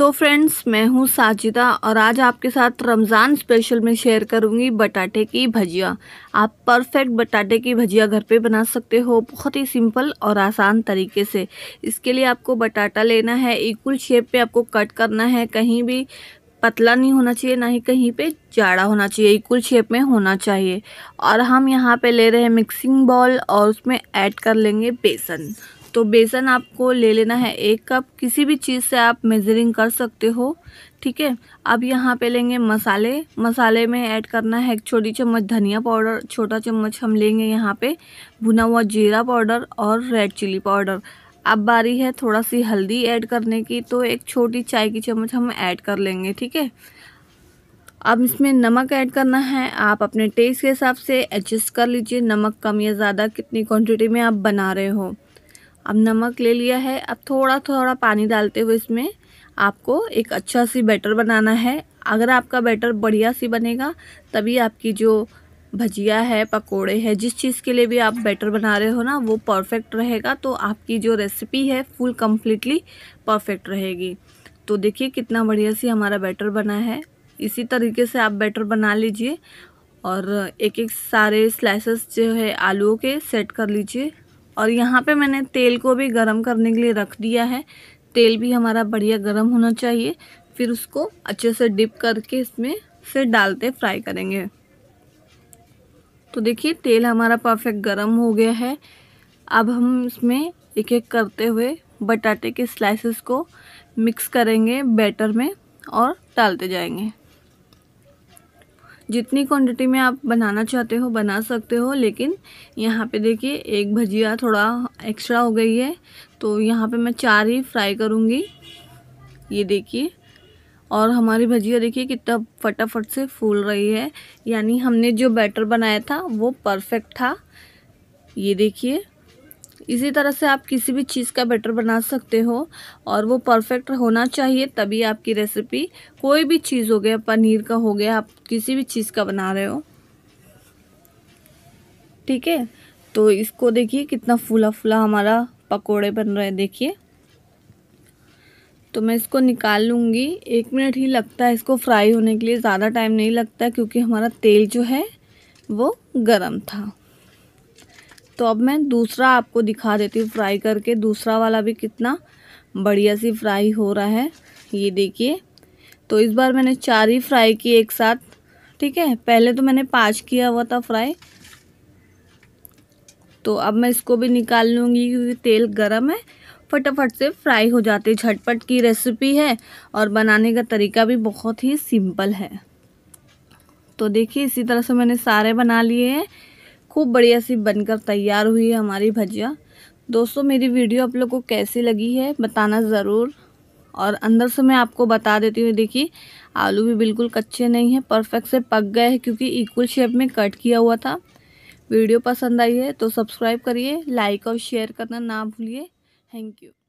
तो फ्रेंड्स मैं हूँ साजिदा और आज आपके साथ रमज़ान स्पेशल में शेयर करूँगी बटाटे की भजिया आप परफेक्ट बटाटे की भजिया घर पे बना सकते हो बहुत ही सिंपल और आसान तरीके से इसके लिए आपको बटाटा लेना है इक्वल शेप पे आपको कट करना है कहीं भी पतला नहीं होना चाहिए ना ही कहीं पे जाड़ा होना चाहिए इक्वल शेप में होना चाहिए और हम यहाँ पर ले रहे हैं मिक्सिंग बॉल और उसमें ऐड कर लेंगे बेसन तो बेसन आपको ले लेना है एक कप किसी भी चीज़ से आप मेज़रिंग कर सकते हो ठीक है अब यहाँ पे लेंगे मसाले मसाले में ऐड करना है एक छोटी चम्मच धनिया पाउडर छोटा चम्मच हम लेंगे यहाँ पे भुना हुआ जीरा पाउडर और रेड चिली पाउडर अब बारी है थोड़ा सी हल्दी ऐड करने की तो एक छोटी चाय की चम्मच हम ऐड कर लेंगे ठीक है अब इसमें नमक ऐड करना है आप अपने टेस्ट के हिसाब से एडजस्ट कर लीजिए नमक कम या ज़्यादा कितनी क्वान्टिटी में आप बना रहे हो अब नमक ले लिया है अब थोड़ा थोड़ा पानी डालते हुए इसमें आपको एक अच्छा सी बैटर बनाना है अगर आपका बैटर बढ़िया सी बनेगा तभी आपकी जो भजिया है पकोड़े है जिस चीज़ के लिए भी आप बैटर बना रहे हो ना वो परफेक्ट रहेगा तो आपकी जो रेसिपी है फुल कम्प्लीटली परफेक्ट रहेगी तो देखिए कितना बढ़िया सी हमारा बैटर बना है इसी तरीके से आप बैटर बना लीजिए और एक एक सारे स्लाइसेस जो है आलुओं के सेट कर लीजिए और यहाँ पे मैंने तेल को भी गरम करने के लिए रख दिया है तेल भी हमारा बढ़िया गरम होना चाहिए फिर उसको अच्छे से डिप करके इसमें से डालते फ्राई करेंगे तो देखिए तेल हमारा परफेक्ट गरम हो गया है अब हम इसमें एक एक करते हुए बटाटे के स्लाइसेस को मिक्स करेंगे बैटर में और डालते जाएंगे जितनी क्वांटिटी में आप बनाना चाहते हो बना सकते हो लेकिन यहाँ पे देखिए एक भजिया थोड़ा एक्स्ट्रा हो गई है तो यहाँ पे मैं चार ही फ्राई करूँगी ये देखिए और हमारी भजिया देखिए कितना फटाफट से फूल रही है यानी हमने जो बैटर बनाया था वो परफेक्ट था ये देखिए इसी तरह से आप किसी भी चीज़ का बैटर बना सकते हो और वो परफेक्ट होना चाहिए तभी आपकी रेसिपी कोई भी चीज़ हो गया पनीर का हो गया आप किसी भी चीज़ का बना रहे हो ठीक है तो इसको देखिए कितना फूला फूला हमारा पकोड़े बन रहे हैं देखिए तो मैं इसको निकाल लूँगी एक मिनट ही लगता है इसको फ्राई होने के लिए ज़्यादा टाइम नहीं लगता क्योंकि हमारा तेल जो है वो गर्म था तो अब मैं दूसरा आपको दिखा देती हूँ फ्राई करके दूसरा वाला भी कितना बढ़िया सी फ्राई हो रहा है ये देखिए तो इस बार मैंने चार ही फ्राई की एक साथ ठीक है पहले तो मैंने पाँच किया हुआ था फ्राई तो अब मैं इसको भी निकाल लूँगी क्योंकि तेल गर्म है फटाफट से फ्राई हो जाते झटपट की रेसिपी है और बनाने का तरीका भी बहुत ही सिंपल है तो देखिए इसी तरह से मैंने सारे बना लिए हैं खूब बढ़िया सी बनकर तैयार हुई है हमारी भजिया दोस्तों मेरी वीडियो आप लोग को कैसी लगी है बताना ज़रूर और अंदर से मैं आपको बता देती हूँ देखिए आलू भी बिल्कुल कच्चे नहीं हैं परफेक्ट से पक गए हैं क्योंकि इक्वल शेप में कट किया हुआ था वीडियो पसंद आई है तो सब्सक्राइब करिए लाइक और शेयर करना ना भूलिए थैंक यू